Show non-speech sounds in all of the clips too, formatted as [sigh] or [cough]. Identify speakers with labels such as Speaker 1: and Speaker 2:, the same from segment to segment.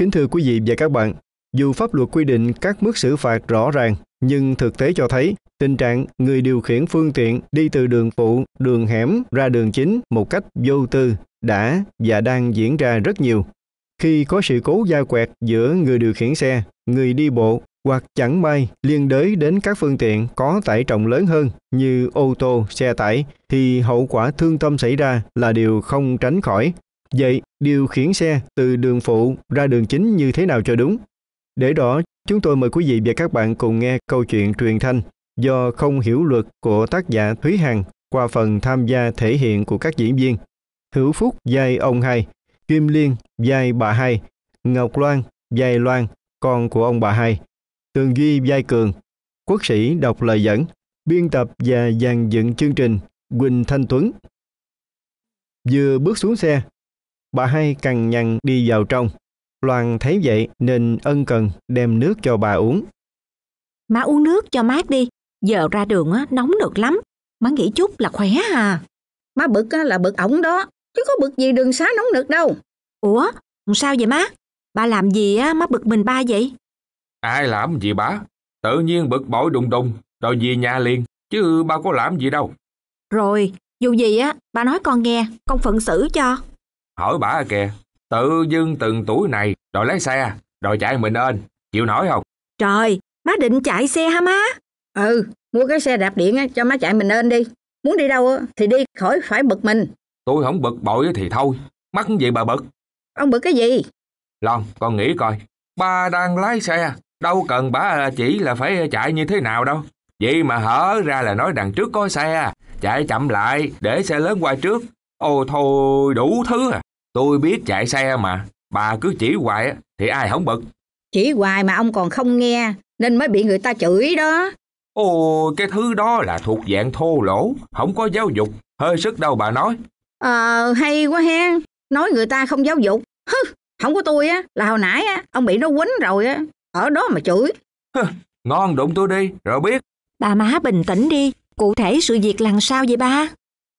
Speaker 1: Kính thưa quý vị và các bạn, dù pháp luật quy định các mức xử phạt rõ ràng, nhưng thực tế cho thấy tình trạng người điều khiển phương tiện đi từ đường phụ, đường hẻm ra đường chính một cách vô tư đã và đang diễn ra rất nhiều. Khi có sự cố giao quẹt giữa người điều khiển xe, người đi bộ hoặc chẳng may liên đới đến các phương tiện có tải trọng lớn hơn như ô tô, xe tải thì hậu quả thương tâm xảy ra là điều không tránh khỏi Vậy, điều khiển xe từ đường phụ ra đường chính như thế nào cho đúng? Để đó, chúng tôi mời quý vị và các bạn cùng nghe câu chuyện truyền thanh do không hiểu luật của tác giả Thúy Hằng qua phần tham gia thể hiện của các diễn viên. Hữu Phúc vai ông hai, Kim Liên vai bà hai, Ngọc Loan vai Loan, con của ông bà hai, Tường Duy vai Cường, Quốc sĩ đọc lời dẫn, biên tập và dàn dựng chương trình Quỳnh Thanh Tuấn. Vừa bước xuống xe, Bà hai cằn nhằn đi vào trong. Loan thấy vậy nên ân cần đem nước cho bà uống.
Speaker 2: Má uống nước cho mát đi, giờ ra đường á, nóng được lắm, má nghỉ chút là khỏe à. Má bực á, là bực ổng đó, chứ có bực gì đường xá nóng nực đâu. Ủa, sao vậy má? Bà làm gì á, má bực mình ba vậy?
Speaker 3: Ai làm gì bà? Tự nhiên bực bội đùng đùng, rồi về nhà liền, chứ ba có làm gì đâu.
Speaker 2: Rồi, dù gì á, bà nói con nghe, con phận xử cho.
Speaker 3: Hỏi bả kìa, tự dưng từng tuổi này đòi lái xe, đòi chạy mình ên, chịu nổi không?
Speaker 4: Trời, má định chạy xe hả má? Ừ, mua cái xe đạp điện cho má chạy mình ên đi. Muốn đi đâu thì đi, khỏi phải bực mình.
Speaker 3: Tôi không bực bội thì thôi, mắc gì bà bực.
Speaker 4: Ông bực cái gì?
Speaker 3: Lon, con nghĩ coi, ba đang lái xe, đâu cần bà à, chỉ là phải chạy như thế nào đâu. Vậy mà hở ra là nói đằng trước có xe, chạy chậm lại để xe lớn qua trước. Ồ thôi, đủ thứ à. Tôi biết chạy xe mà, bà cứ chỉ hoài thì ai không bực.
Speaker 4: Chỉ hoài mà ông còn không nghe, nên mới bị người ta chửi đó.
Speaker 3: Ồ, cái thứ đó là thuộc dạng thô lỗ, không có giáo dục, hơi sức đâu bà nói.
Speaker 4: Ờ, hay quá hen, nói người ta không giáo dục. Hứ, không có tôi á, là hồi nãy á, ông bị nó quấn rồi á, ở đó mà chửi. Hứ,
Speaker 3: ngon đụng tôi đi, rồi biết.
Speaker 2: Bà má bình tĩnh đi, cụ thể sự việc lần sao vậy ba?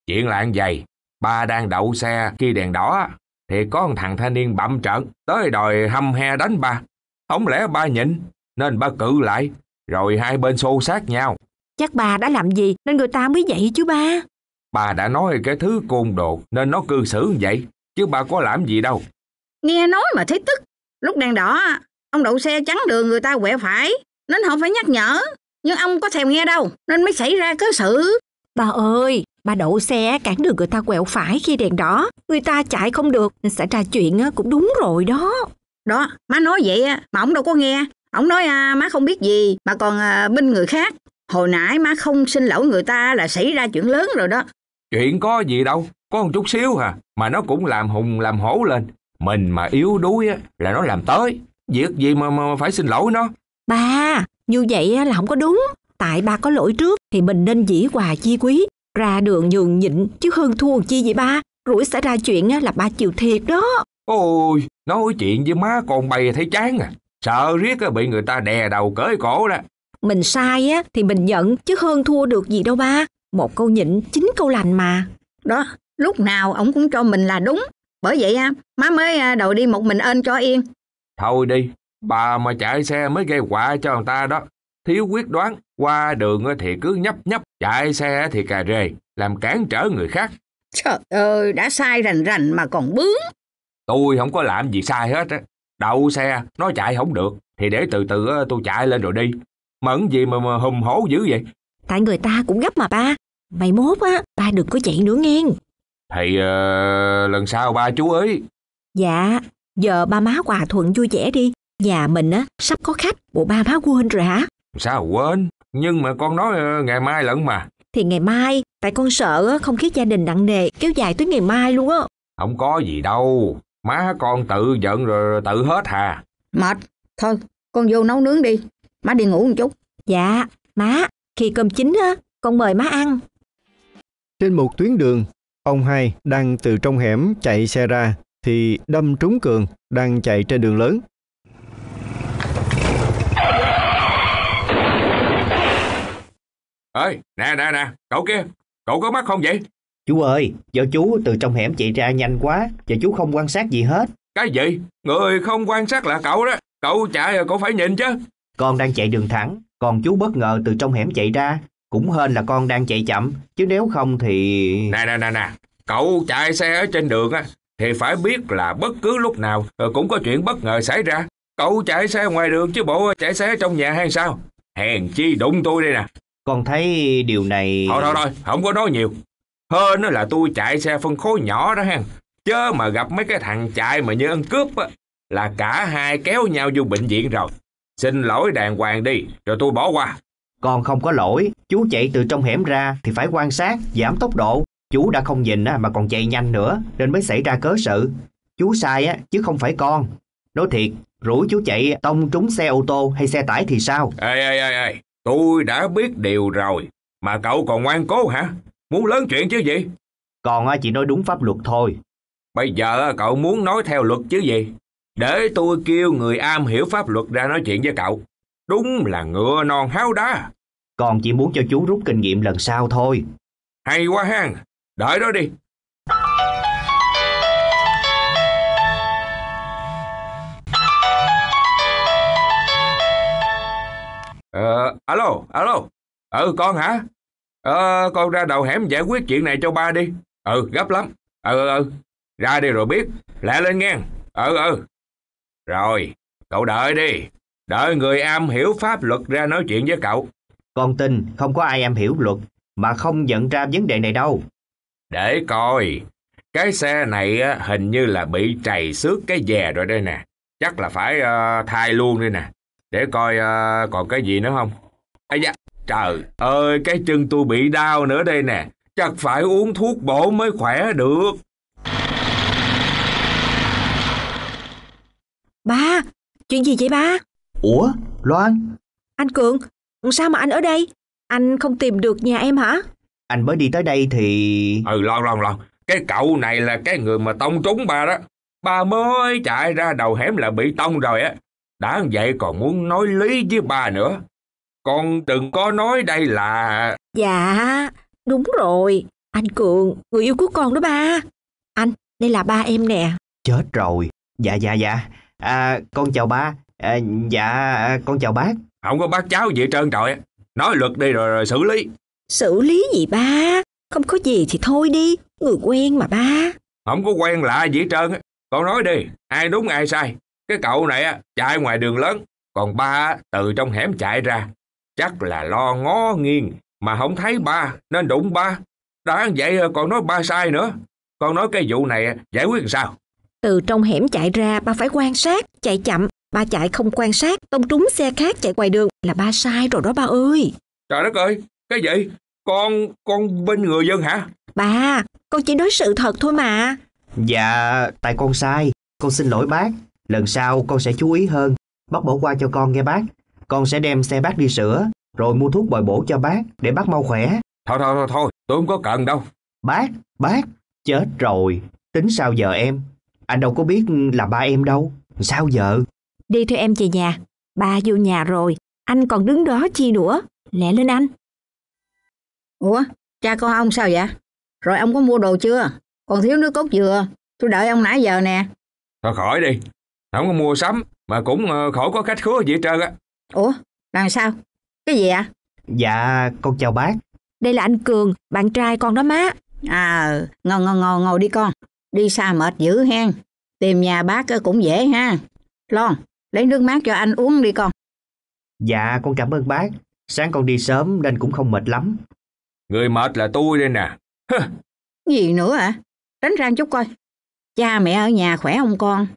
Speaker 3: Chuyện là ăn dày, ba đang đậu xe khi đèn đỏ thì có một thằng thanh niên bậm trợn tới đòi hâm he đánh ba. Không lẽ ba nhịn, nên ba cự lại, rồi hai bên xô sát nhau. Chắc bà đã làm
Speaker 2: gì nên người ta mới vậy chứ ba.
Speaker 3: Bà đã nói cái thứ côn đồ nên nó cư xử như vậy, chứ bà có làm gì đâu.
Speaker 4: Nghe nói mà thấy tức, lúc đèn đỏ, ông đậu xe chắn đường người ta quẹo phải, nên không phải nhắc nhở.
Speaker 2: Nhưng ông có thèm nghe đâu, nên mới xảy ra cái sự. Bà ơi, Bà đậu xe cản đường người ta quẹo phải khi đèn đỏ, người ta chạy không được, xảy ra chuyện cũng đúng rồi đó. Đó, má nói vậy mà ông đâu có nghe. Ông nói à, má không biết gì mà còn
Speaker 4: à, binh người khác. Hồi nãy má không xin lỗi người ta là xảy ra chuyện lớn rồi đó. Chuyện
Speaker 3: có gì đâu, có một chút xíu hà, mà nó cũng làm hùng làm hổ lên. Mình mà yếu đuối á, là nó làm tới. Việc gì mà, mà phải xin lỗi nó.
Speaker 2: Ba, như vậy là không có đúng. Tại ba có lỗi trước thì mình nên dĩ hòa chi quý, ra đường nhường nhịn chứ hơn thua chi vậy ba. Rủi xảy ra chuyện là ba chịu thiệt đó.
Speaker 3: Ôi, nói chuyện với má con bay thấy chán à. Sợ riết bị người ta đè đầu cởi cổ đó.
Speaker 2: Mình sai á thì mình giận chứ hơn thua được gì đâu ba. Một câu nhịn chín câu lành mà.
Speaker 4: Đó, lúc nào ông cũng cho mình là đúng. Bởi vậy á, má mới à, đầu đi một mình ên cho yên.
Speaker 3: Thôi đi, bà mà chạy xe mới gây quả cho người ta đó thiếu quyết đoán, qua đường thì cứ nhấp nhấp, chạy xe thì cà rề, làm cản trở người
Speaker 4: khác. Trời ơi, đã sai rành rành mà còn bướng.
Speaker 3: Tôi không có làm gì sai hết á. Đậu xe, nó chạy không được, thì để từ từ tôi chạy lên rồi đi. Mẫn gì mà, mà hùng hổ dữ vậy?
Speaker 2: Tại người ta cũng gấp mà ba. Mày mốt á, ba đừng có chạy nữa nghe.
Speaker 3: Thì uh, lần sau ba chú ấy.
Speaker 2: Dạ, giờ ba má hòa thuận vui vẻ đi. Nhà mình á, sắp có khách, bộ ba má quên rồi hả?
Speaker 3: Sao quên, nhưng mà con nói ờ, ngày mai lận mà.
Speaker 2: Thì ngày mai, tại con sợ không khí gia đình nặng nề kéo dài tới ngày mai luôn á.
Speaker 3: Không có gì đâu, má con tự giận rồi tự hết hà.
Speaker 4: Mệt, thôi con vô nấu nướng đi, má đi ngủ một chút.
Speaker 2: Dạ, má, khi cơm chín á, con mời má ăn.
Speaker 1: Trên một tuyến đường, ông hai đang từ trong hẻm chạy xe ra thì đâm trúng Cường đang chạy trên đường lớn.
Speaker 3: ơi nè nè nè cậu kia cậu có mắt không vậy
Speaker 5: chú ơi do chú từ trong hẻm chạy ra nhanh quá và chú không quan sát gì hết
Speaker 3: cái gì người không quan sát là cậu đó cậu chạy rồi cậu phải nhìn chứ
Speaker 5: con đang chạy đường thẳng còn chú bất ngờ từ trong hẻm chạy ra cũng hên là con đang chạy chậm chứ nếu không thì nè nè nè nè cậu chạy xe ở trên đường á thì phải biết là bất cứ lúc nào ờ, cũng
Speaker 3: có chuyện bất ngờ xảy ra cậu chạy xe ngoài đường chứ bộ chạy xe trong nhà hay sao hèn chi đụng tôi đây nè con thấy điều này... Thôi thôi thôi, không có nói nhiều. Hơn là tôi chạy xe phân khối nhỏ đó hen. Chớ mà gặp mấy cái thằng chạy mà như ăn cướp á, là cả hai kéo nhau vô bệnh viện rồi. Xin lỗi đàng hoàng đi, rồi tôi bỏ qua.
Speaker 5: Con không có lỗi, chú chạy từ trong hẻm ra thì phải quan sát, giảm tốc độ. Chú đã không nhìn mà còn chạy nhanh nữa nên mới xảy ra cớ sự. Chú sai á chứ không phải con. Nói thiệt, rủ chú chạy tông trúng xe ô tô hay xe tải thì sao? Ê, ê, ê, ê.
Speaker 3: Tôi đã biết điều rồi, mà cậu còn ngoan cố hả? Muốn lớn chuyện chứ gì? Còn à, chỉ nói đúng pháp luật thôi. Bây giờ à, cậu muốn nói theo luật chứ gì? Để tôi kêu người am hiểu pháp luật ra nói chuyện với cậu. Đúng là ngựa non háo
Speaker 5: đá. Còn chỉ muốn cho chú rút kinh nghiệm lần sau thôi. Hay quá ha, đợi đó đi,
Speaker 3: Ờ, alo, alo. Ừ, con hả? Ờ, con ra đầu hẻm giải quyết chuyện này cho ba đi. Ừ, gấp lắm. Ừ, ừ, ừ, ra đi rồi biết. Lẹ lên nghe. Ừ, ừ. Rồi, cậu đợi đi. Đợi người am hiểu pháp luật ra nói chuyện với cậu. Con tin không có ai am hiểu luật mà không nhận ra vấn đề này đâu. Để coi, cái xe này hình như là bị trầy xước cái dè rồi đây nè. Chắc là phải uh, ờ, thay luôn đây nè. Để coi uh, còn cái gì nữa không. Ây da, trời ơi, cái chân tôi bị đau nữa đây nè. Chắc phải uống thuốc bổ mới khỏe được.
Speaker 2: Ba, chuyện gì vậy ba? Ủa, Loan? Anh Cường, sao mà anh ở đây? Anh không tìm được nhà em hả? Anh mới đi tới đây thì... Ừ,
Speaker 3: Loan, Loan, Loan. Cái cậu này là cái người mà tông trúng ba đó. Ba mới chạy ra đầu hẻm là bị tông rồi á đã vậy còn muốn nói lý với ba nữa con đừng có nói đây là
Speaker 2: dạ đúng rồi anh cường người yêu của con đó ba anh đây là ba em nè
Speaker 5: chết rồi dạ dạ dạ à, con chào ba à, dạ con chào bác không có bác cháu gì hết trơn trời nói luật đi rồi, rồi xử lý
Speaker 2: xử lý gì ba không có gì thì thôi đi người quen mà ba
Speaker 3: không có quen lạ gì hết trơn con nói đi ai đúng ai sai cái cậu này chạy ngoài đường lớn, còn ba từ trong hẻm chạy ra. Chắc là lo ngó nghiêng mà không thấy ba nên đụng ba. Đã vậy còn nói ba sai nữa. Con nói cái vụ này giải quyết sao?
Speaker 2: Từ trong hẻm chạy ra ba phải quan sát, chạy chậm. Ba chạy không quan sát, tông trúng xe khác chạy ngoài đường là ba sai rồi đó ba ơi.
Speaker 3: Trời đất ơi, cái gì? Con, con bên người dân hả?
Speaker 2: Ba, con chỉ nói sự thật thôi mà.
Speaker 5: Dạ, tại con sai, con xin lỗi bác. Lần sau con sẽ chú ý hơn, bác bỏ qua cho con nghe bác. Con sẽ đem xe bác đi sửa, rồi mua thuốc bồi bổ cho bác để bác mau khỏe. Thôi thôi thôi, thôi tôi không có cần đâu. Bác, bác, chết rồi, tính sao giờ em? Anh đâu có biết là ba em đâu, sao giờ?
Speaker 2: Đi theo em về nhà, ba vô nhà rồi, anh còn đứng đó chi nữa, lẹ lên anh. Ủa, cha con ông sao vậy? Rồi ông có
Speaker 4: mua đồ chưa? Còn thiếu nước cốt dừa, tôi đợi ông nãy giờ nè.
Speaker 3: Thôi khỏi đi, không có mua sắm mà cũng ờ, khổ có khách khứa gì hết trơn á.
Speaker 4: Ủa,
Speaker 2: làm sao? Cái gì ạ? À?
Speaker 5: Dạ, con chào bác.
Speaker 2: Đây là anh Cường, bạn trai con đó má. À,
Speaker 4: ngồi ngồi ngồi ngồi đi con. Đi xa mệt dữ hen. Tìm nhà bác ờ, cũng dễ ha. Lon, lấy nước mát cho anh uống đi con.
Speaker 5: Dạ, con cảm ơn bác. Sáng con đi sớm nên cũng không mệt lắm. Người mệt là tôi đây nè.
Speaker 4: Gì nữa ạ? À? Đánh răng chút coi. Cha mẹ ở nhà khỏe không con?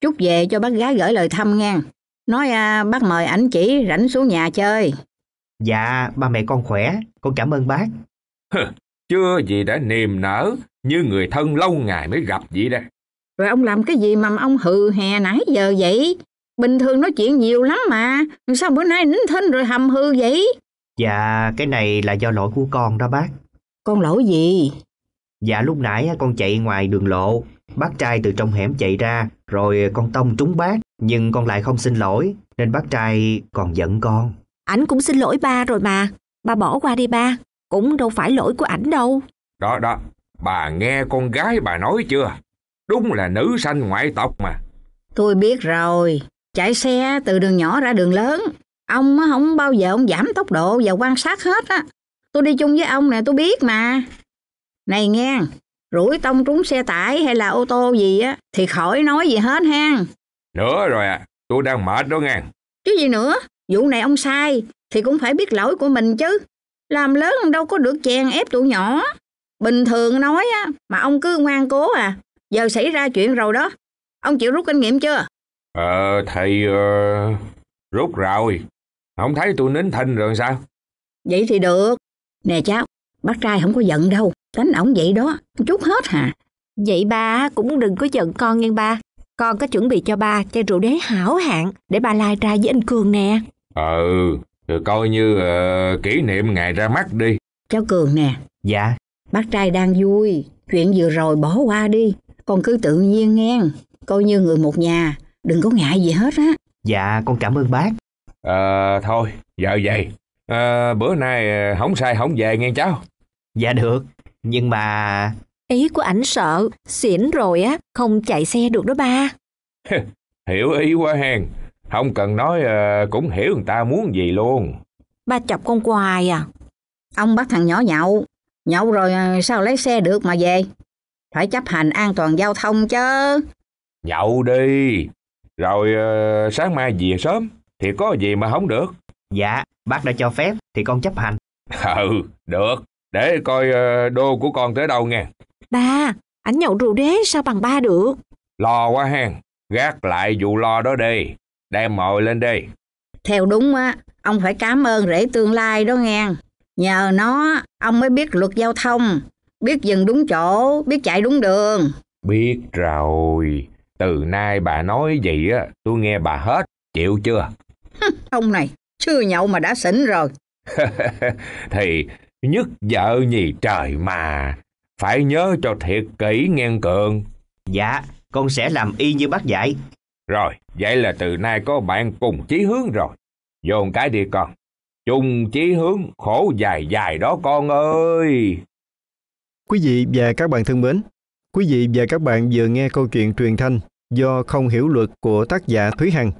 Speaker 4: chút về cho bác gái gửi lời thăm ngang. Nói à, bác mời ảnh chỉ rảnh xuống nhà chơi.
Speaker 5: Dạ, ba mẹ con khỏe, con cảm ơn bác. Hừ, chưa gì đã niềm nở,
Speaker 3: như người thân lâu ngày mới gặp vậy đây.
Speaker 4: Rồi ông làm cái gì mà ông hừ hè nãy giờ vậy? Bình thường nói chuyện nhiều lắm mà, sao bữa nay nín thinh rồi hầm hư vậy?
Speaker 5: Dạ, cái này là do lỗi của con đó bác. Con lỗi gì? Dạ lúc nãy con chạy ngoài đường lộ, bác trai từ trong hẻm chạy ra, rồi con Tông trúng bác, nhưng con lại không xin lỗi, nên bác trai còn giận con.
Speaker 2: Ảnh cũng xin lỗi ba rồi mà, ba bỏ qua đi ba, cũng đâu phải lỗi của ảnh đâu.
Speaker 5: Đó đó,
Speaker 3: bà nghe con gái bà nói chưa? Đúng là nữ sanh ngoại tộc mà.
Speaker 2: Tôi
Speaker 4: biết rồi, chạy xe từ đường nhỏ ra đường lớn. Ông không bao giờ ông giảm tốc độ và quan sát hết á. Tôi đi chung với ông nè, tôi biết mà. Này nghe, rủi tông trúng xe tải hay là ô tô gì á thì khỏi nói gì hết ha
Speaker 3: nữa rồi à tôi đang mệt đó nghe
Speaker 4: chứ gì nữa vụ này ông sai thì cũng phải biết lỗi của mình chứ làm lớn đâu có được chèn ép tụi nhỏ bình thường nói á mà ông cứ ngoan cố à giờ xảy ra chuyện rồi đó ông chịu rút kinh nghiệm chưa
Speaker 3: ờ thầy uh, rút rồi không thấy tôi nín thinh rồi sao
Speaker 4: vậy thì được nè cháu bác trai không có giận đâu Đánh ổng vậy đó, chút hết hả?
Speaker 2: Vậy ba cũng đừng có giận con nghe ba. Con có chuẩn bị cho ba chai rượu đế hảo hạng để ba lai ra với anh Cường nè.
Speaker 3: ờ ừ, rồi coi như uh, kỷ niệm ngày ra mắt đi.
Speaker 2: Cháu Cường nè. Dạ. Bác trai đang vui,
Speaker 4: chuyện vừa rồi bỏ qua đi. Con cứ tự nhiên nghe, coi như người một nhà, đừng có ngại gì hết á.
Speaker 3: Dạ, con cảm ơn bác. Ờ, à, thôi, giờ về À, bữa nay ờ, không sai không về nghe cháu. Dạ được. Nhưng mà...
Speaker 2: Ý của ảnh sợ, xỉn rồi á, không chạy xe được đó ba.
Speaker 3: hiểu ý quá hen, không cần nói ờ, cũng hiểu người ta muốn gì luôn.
Speaker 2: Ba
Speaker 4: chọc con hoài à. Ông bắt thằng nhỏ nhậu, nhậu rồi ờ, sao lấy xe được mà về. Phải chấp hành an toàn giao thông chứ.
Speaker 3: Nhậu đi, rồi uh, sáng mai về sớm thì có gì mà không được. Dạ, bác đã cho phép thì con chấp hành. [laughs] Ừ, được để coi ờ, đô của con tới đâu nghe.
Speaker 2: Ba, ảnh nhậu rượu đế sao bằng ba được?
Speaker 3: Lo quá hen, gác lại vụ lo đó đi, đem mồi lên đi.
Speaker 4: Theo đúng á, ông phải cảm ơn rễ tương lai đó nghe. Nhờ nó, ông mới biết luật giao thông, biết dừng đúng chỗ, biết chạy đúng đường.
Speaker 3: Biết rồi, từ nay bà nói gì á, tôi nghe bà hết, chịu chưa?
Speaker 4: [laughs] ông này, chưa nhậu mà đã xỉn rồi.
Speaker 3: [laughs] Thì nhất vợ nhì trời mà, phải nhớ cho thiệt kỹ nghe Cường. Dạ, con sẽ làm y như bác dạy. Rồi, vậy là từ nay có bạn cùng chí hướng rồi. Dồn cái đi con. Chung chí hướng khổ dài dài đó con ơi.
Speaker 1: Quý vị và các bạn thân mến, quý vị và các bạn vừa nghe câu chuyện truyền thanh do không hiểu luật của tác giả Thúy Hằng.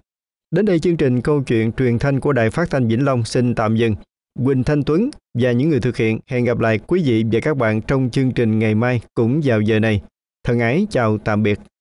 Speaker 1: Đến đây chương trình câu chuyện truyền thanh của Đài Phát thanh Vĩnh Long xin tạm dừng. Quỳnh Thanh Tuấn và những người thực hiện. Hẹn gặp lại quý vị và các bạn trong chương trình ngày mai cũng vào giờ này. Thân ái chào tạm biệt.